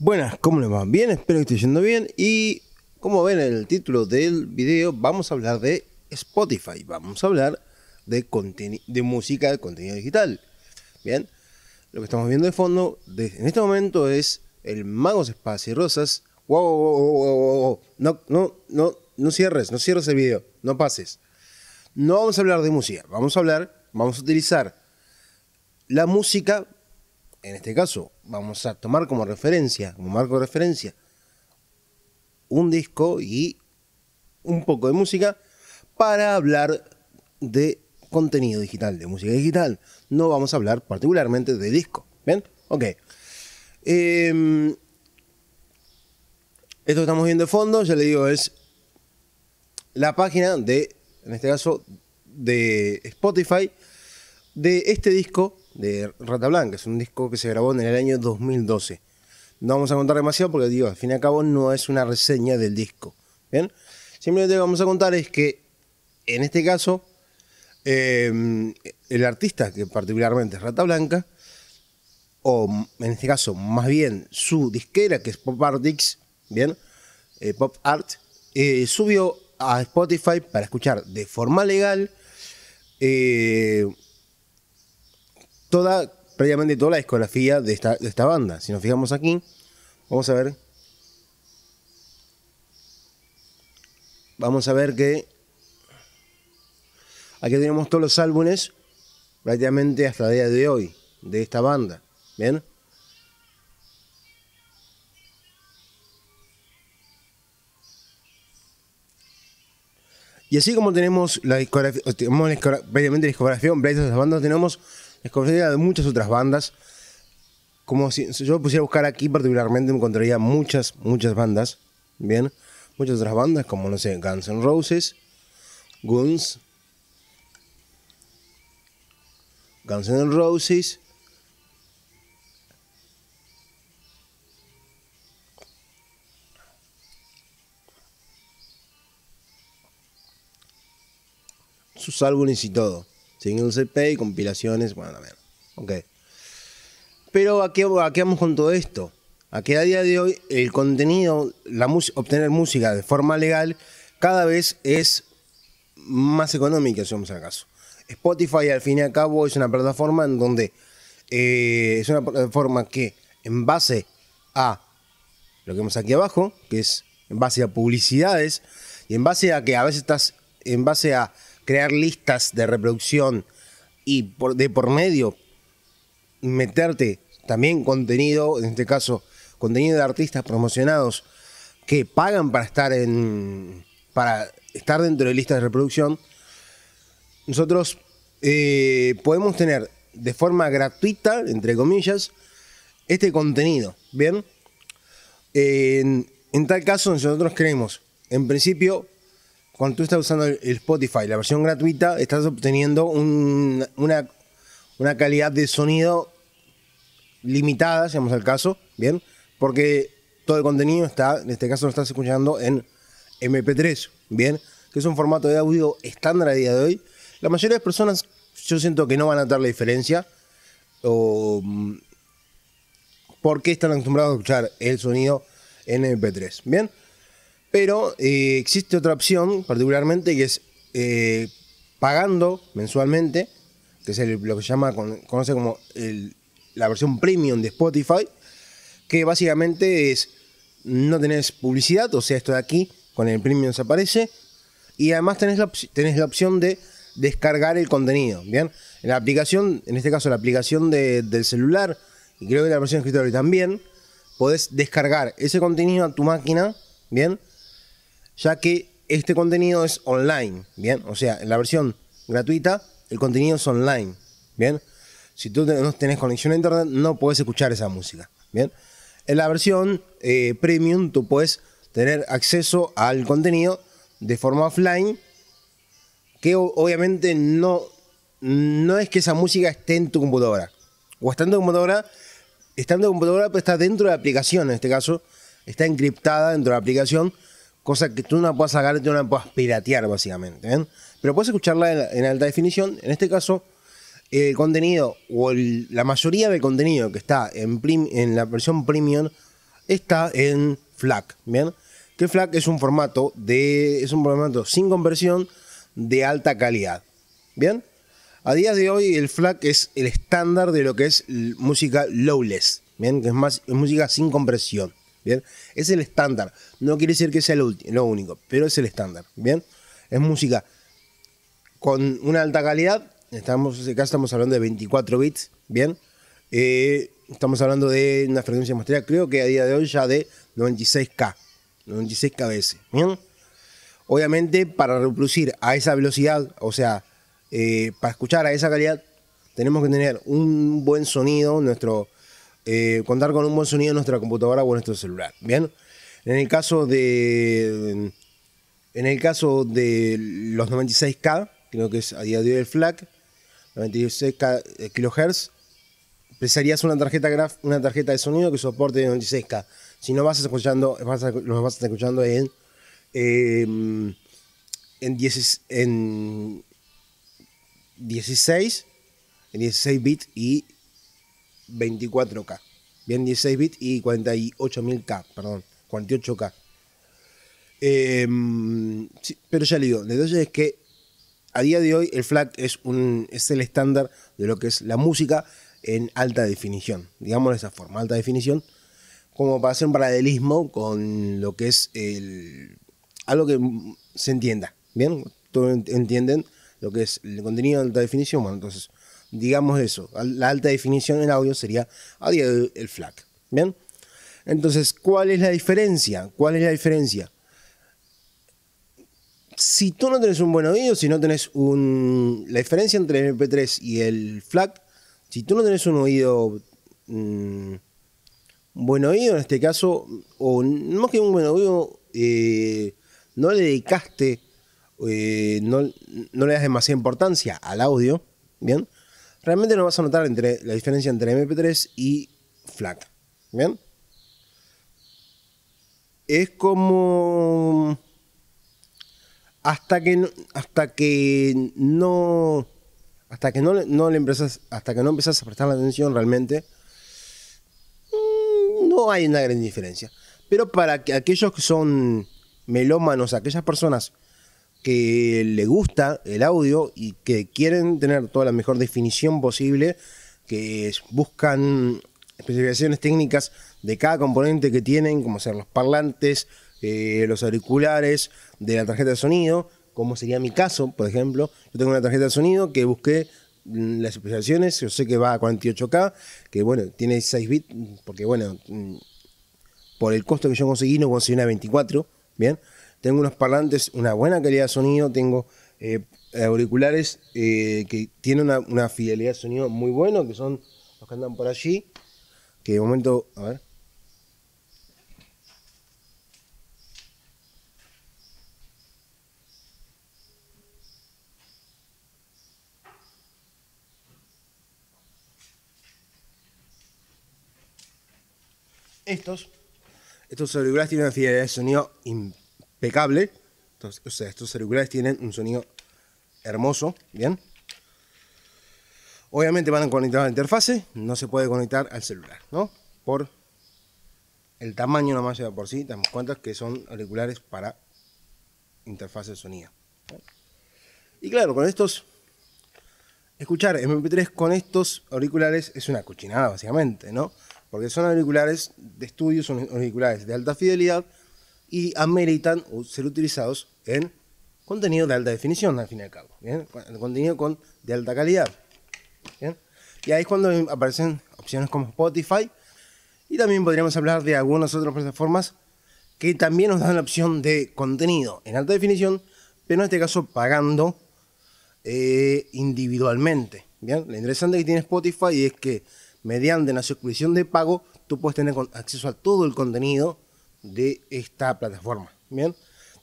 Buenas, ¿cómo les va? Bien, espero que esté yendo bien. Y como ven en el título del video, vamos a hablar de Spotify. Vamos a hablar de, de música, de contenido digital. Bien, lo que estamos viendo de fondo en este momento es el Magos Espacio y Rosas. Wow, wow, No, no, no, no cierres, no cierres el video, no pases. No vamos a hablar de música, vamos a hablar, vamos a utilizar la música en este caso, vamos a tomar como referencia, como marco de referencia, un disco y un poco de música para hablar de contenido digital, de música digital. No vamos a hablar particularmente de disco. ¿bien? Ok. Em, esto que estamos viendo de fondo, ya le digo, es la página de, en este caso, de Spotify, de este disco de Rata Blanca. Es un disco que se grabó en el año 2012. No vamos a contar demasiado porque, digo, al fin y al cabo no es una reseña del disco. ¿Bien? Simplemente lo que vamos a contar es que, en este caso, eh, el artista, que particularmente es Rata Blanca, o en este caso, más bien su disquera, que es Pop Artix, ¿bien? Eh, Pop Art, eh, subió a Spotify para escuchar de forma legal toda, prácticamente toda la discografía de esta, de esta banda. Si nos fijamos aquí, vamos a ver. Vamos a ver que aquí tenemos todos los álbumes prácticamente hasta el día de hoy de esta banda. ¿Bien? Y así como tenemos la discografía, tenemos la discografía, prácticamente la discografía de estas bandas, tenemos es de muchas otras bandas. Como si, yo pusiera a buscar aquí particularmente, me encontraría muchas, muchas bandas, ¿bien? Muchas otras bandas, como, no sé, Guns N' Roses, Guns, Guns N' Roses, sus álbumes y todo. Singles CP, y compilaciones, bueno, a ver, ok. Pero ¿a qué, vamos con todo esto? A que a día de hoy el contenido, la obtener música de forma legal, cada vez es más económica, si vamos al caso. Spotify, al fin y al cabo, es una plataforma en donde eh, es una plataforma que, en base a lo que vemos aquí abajo, que es en base a publicidades, y en base a que a veces estás, en base a crear listas de reproducción y de por medio meterte también contenido, en este caso, contenido de artistas promocionados que pagan para estar en para estar dentro de listas de reproducción, nosotros eh, podemos tener de forma gratuita, entre comillas, este contenido. ¿Bien? Eh, en tal caso, nosotros creemos, en principio, cuando tú estás usando el Spotify, la versión gratuita, estás obteniendo una, una, calidad de sonido limitada, digamos el caso, ¿bien? Porque todo el contenido está, en este caso lo estás escuchando en MP3, ¿bien? Que es un formato de audio estándar a día de hoy. La mayoría de personas, yo siento que no van a notar la diferencia. O, mm, porque están acostumbrados a escuchar el sonido en MP3, ¿bien? Pero eh, existe otra opción particularmente que es eh, pagando mensualmente, que es lo que se llama, conoce como la versión premium de Spotify, que básicamente es no tenés publicidad, o sea, esto de aquí con el premium se aparece, y además tenés la, la opción de descargar el contenido, ¿bien? En La aplicación, en este caso la aplicación del celular, y creo que la versión de escritorio también, podés descargar ese contenido a tu máquina, ¿bien? ya que este contenido es online, ¿bien? O sea, en la versión gratuita, el contenido es online, ¿bien? Si tú no tenés conexión a internet, no puedes escuchar esa música, ¿bien? En la versión eh, premium, tú puedes tener acceso al contenido de forma offline, que obviamente no, no es que esa música esté en tu computadora, o estando en tu computadora, estando en tu computadora, pero está dentro de la aplicación, en este caso, está encriptada dentro de la aplicación, Cosa que tú no la puedas sacar y tú no la puedas piratear, básicamente. ¿eh? Pero puedes escucharla en, alta definición. En este caso, el contenido o la mayoría del contenido que está en, la versión premium está en FLAC. ¿bien? Que FLAC es un formato de. es un formato sin conversión de alta calidad. ¿Bien? A día de hoy el FLAC es el estándar de lo que es música lowless, ¿bien? que es más es música sin compresión. Es el estándar. No quiere decir que sea lo, lo único, pero es el estándar, ¿bien? Es música con una alta calidad. Estamos, acá estamos hablando de 24 bits, ¿bien? Eh, estamos hablando de una frecuencia muestra. creo que a día de hoy ya de 96K, 96 kbs, ¿bien? Obviamente, para reproducir a esa velocidad, o sea, eh, para escuchar a esa calidad, tenemos que tener un buen sonido, nuestro, eh, contar con un buen sonido en nuestra computadora o en nuestro celular. Bien. En el caso de. En el caso de los 96K, creo que es a día de hoy el FLAC, 96K kHz, precisarías una tarjeta una tarjeta de sonido que soporte 96K. Si no vas escuchando, vas a, los vas escuchando en. Em, en 16, en 16 bits y 24K. Bien 16 bits y 48.000K, perdón, 48K. Em, pero ya le digo, el detalle es que a día de hoy el FLAC es, un, es el estándar de lo que es la música en alta definición, digamos de esa forma, alta definición, como para hacer un paralelismo con lo que es el, algo que se entienda, ¿bien? ¿Todos entienden lo que es el contenido de alta definición? Bueno, entonces digamos eso. La alta definición en audio sería a el FLAC. ¿Bien? Entonces, ¿cuál es la diferencia? ¿Cuál es la diferencia? Si tú no tenés un buen oído, si no tenés un... La diferencia entre el MP3 y el FLAC, si tú no tenés un oído... un mm, buen oído en este caso, o no que un buen oído, eh, no le dedicaste, eh, no, no le das demasiada importancia al audio, ¿bien? realmente no vas a notar entre, la diferencia entre MP3 y FLAC. ¿Bien? Es como... Hasta que, no, hasta que no... Hasta que no, le empezas. hasta que no empezás a prestar la atención realmente, mm, no hay una gran diferencia. Pero para aquellos que son melómanos, aquellas personas que le gusta el audio y que quieren tener toda la mejor definición posible, que buscan especificaciones técnicas de cada componente que tienen, como ser los parlantes, eh, los auriculares, de la tarjeta de sonido, como sería mi caso, por ejemplo. Yo tengo una tarjeta de sonido que busqué mm, las especificaciones, yo sé que va a 48K, que bueno, tiene 6 bits, porque bueno, mm, por el costo que yo conseguí no conseguí una 24, ¿bien? Tengo unos parlantes, una buena calidad de sonido, tengo eh, auriculares eh, que tienen una, fidelidad de sonido muy bueno que son los que andan por allí, que de momento, a ver. Estos, estos auriculares tienen una fidelidad de sonido importante impecable. o sea, estos auriculares tienen un sonido hermoso, ¿bien? Obviamente van a conectar a la interfase, no se puede conectar al celular, ¿no? Por el tamaño nomás ya por sí, damos cuenta que son auriculares para interfase de sonido. Y claro, con estos, escuchar MP3 con estos auriculares es una cochinada básicamente, ¿no? Porque son auriculares de estudio, son auriculares de alta fidelidad, y ameritan ser utilizados en contenido de alta definición, al fin y al cabo. ¿bien? Contenido con, de alta calidad. ¿bien? Y ahí es cuando aparecen opciones como Spotify. Y también podríamos hablar de algunas otras plataformas que también nos dan la opción de contenido en alta definición, pero en este caso pagando eh, individualmente. ¿bien? Lo interesante que tiene Spotify es que mediante la suscripción de pago tú puedes tener acceso a todo el contenido de esta plataforma. Bien,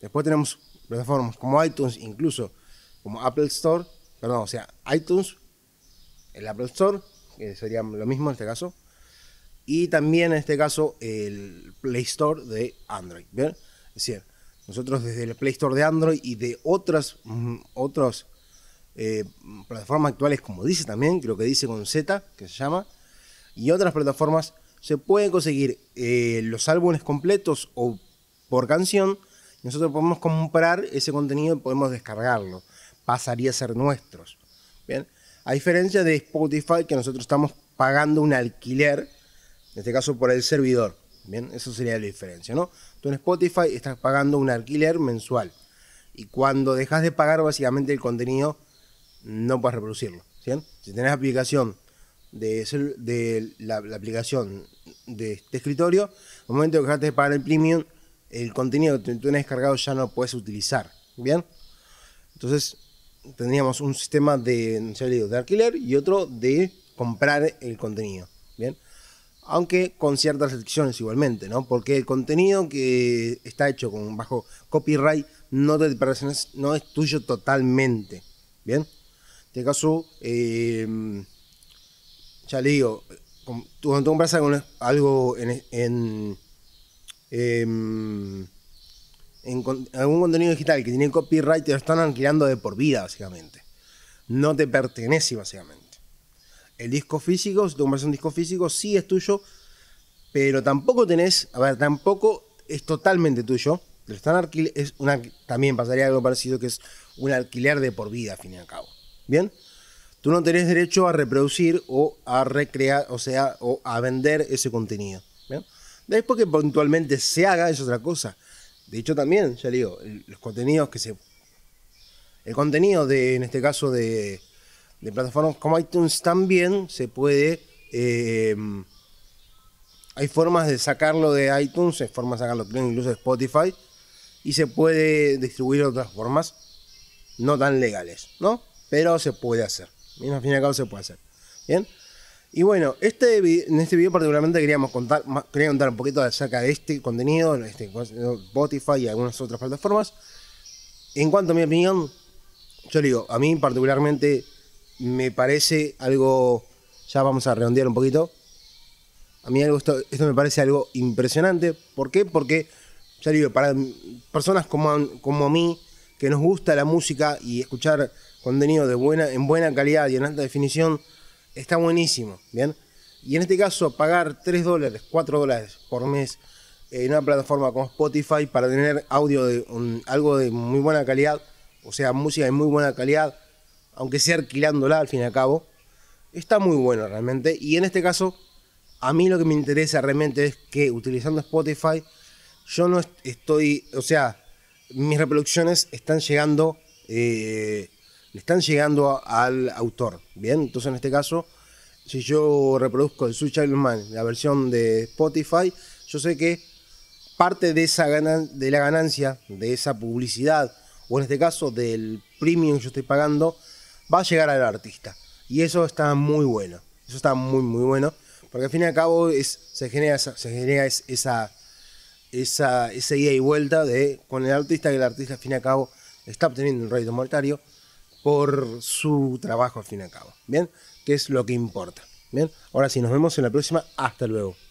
después tenemos plataformas como iTunes, incluso como Apple Store, perdón, o sea, iTunes, el Apple Store, que sería lo mismo en este caso, y también en este caso el Play Store de Android. Bien, es decir, nosotros desde el Play Store de Android y de otras, mm, otras eh, plataformas actuales, como dice también, creo que dice con Z, que se llama, y otras plataformas se pueden conseguir eh, los álbumes completos o por canción. Nosotros podemos comprar ese contenido y podemos descargarlo. Pasaría a ser nuestros. Bien. A diferencia de Spotify, que nosotros estamos pagando un alquiler, en este caso por el servidor. Bien, eso sería la diferencia, ¿no? Tú en Spotify estás pagando un alquiler mensual. Y cuando dejas de pagar, básicamente el contenido no puedes reproducirlo. Si tenés aplicación de, de la, aplicación de este escritorio, al momento que dejaste de pagar el premium, el contenido que tú tenés descargado ya no puedes utilizar. ¿Bien? Entonces, tendríamos un sistema de, de alquiler y otro de comprar el contenido. ¿Bien? Aunque con ciertas restricciones igualmente, ¿no? Porque el contenido que está hecho con bajo copyright no, te no es tuyo totalmente. ¿Bien? En este caso, eh, ya le digo, tú compras algo en, em, algún contenido digital que tiene copyright, te lo están alquilando de por vida, básicamente. No te pertenece, básicamente. El disco físico, si tú compras un disco físico, sí es tuyo, pero tampoco tenés, a ver, tampoco es totalmente tuyo. Lo están es también pasaría algo parecido que es un alquiler de por vida, al fin y al cabo. ¿Bien? tú no tenés derecho a reproducir o a recrear, o sea, o a vender ese contenido. Después que puntualmente se haga es otra cosa. De hecho también, ya digo, los contenidos que se... El contenido de, en este caso, de, plataformas como iTunes también se puede... Eh, hay formas de sacarlo de iTunes, hay formas de sacarlo incluso de Spotify, y se puede distribuir de otras formas no tan legales, ¿no? Pero se puede hacer al fin y al cabo se puede hacer. Bien. Y bueno, este en este video particularmente queríamos contar, quería contar un poquito acerca de este contenido, este, Spotify y algunas otras plataformas. En cuanto a mi opinión, yo digo, a mí particularmente me parece algo, ya vamos a redondear un poquito, a mí algo, esto, me parece algo impresionante. ¿Por qué? Porque, ya digo, para personas como, como a mí, que nos gusta la música y escuchar contenido de buena, en buena calidad y en alta definición está buenísimo, ¿bien? Y en este caso, pagar 3 dólares, 4 dólares por mes eh, en una plataforma como Spotify para tener audio de algo de muy buena calidad, o sea, música de muy buena calidad, aunque sea alquilándola al fin y al cabo, está muy bueno realmente. Y en este caso, a mí lo que me interesa realmente es que utilizando Spotify, yo no estoy, o sea, mis reproducciones están llegando eh, le están llegando al autor. Bien, entonces en este caso, si yo reproduzco el Sweet Man, la versión de Spotify, yo sé que parte de, esa de la ganancia, de esa publicidad, o en este caso del premium que yo estoy pagando, va a llegar al artista. Y eso está muy bueno. Eso está muy, muy bueno. Porque al fin y al cabo se genera, esa, se genera esa, esa, esa ida y vuelta de, con el artista, que el artista al fin y al cabo está obteniendo un rédito monetario por su trabajo al fin y al cabo, ¿bien? qué es lo que importa, ¿bien? Ahora sí, nos vemos en la próxima, hasta luego.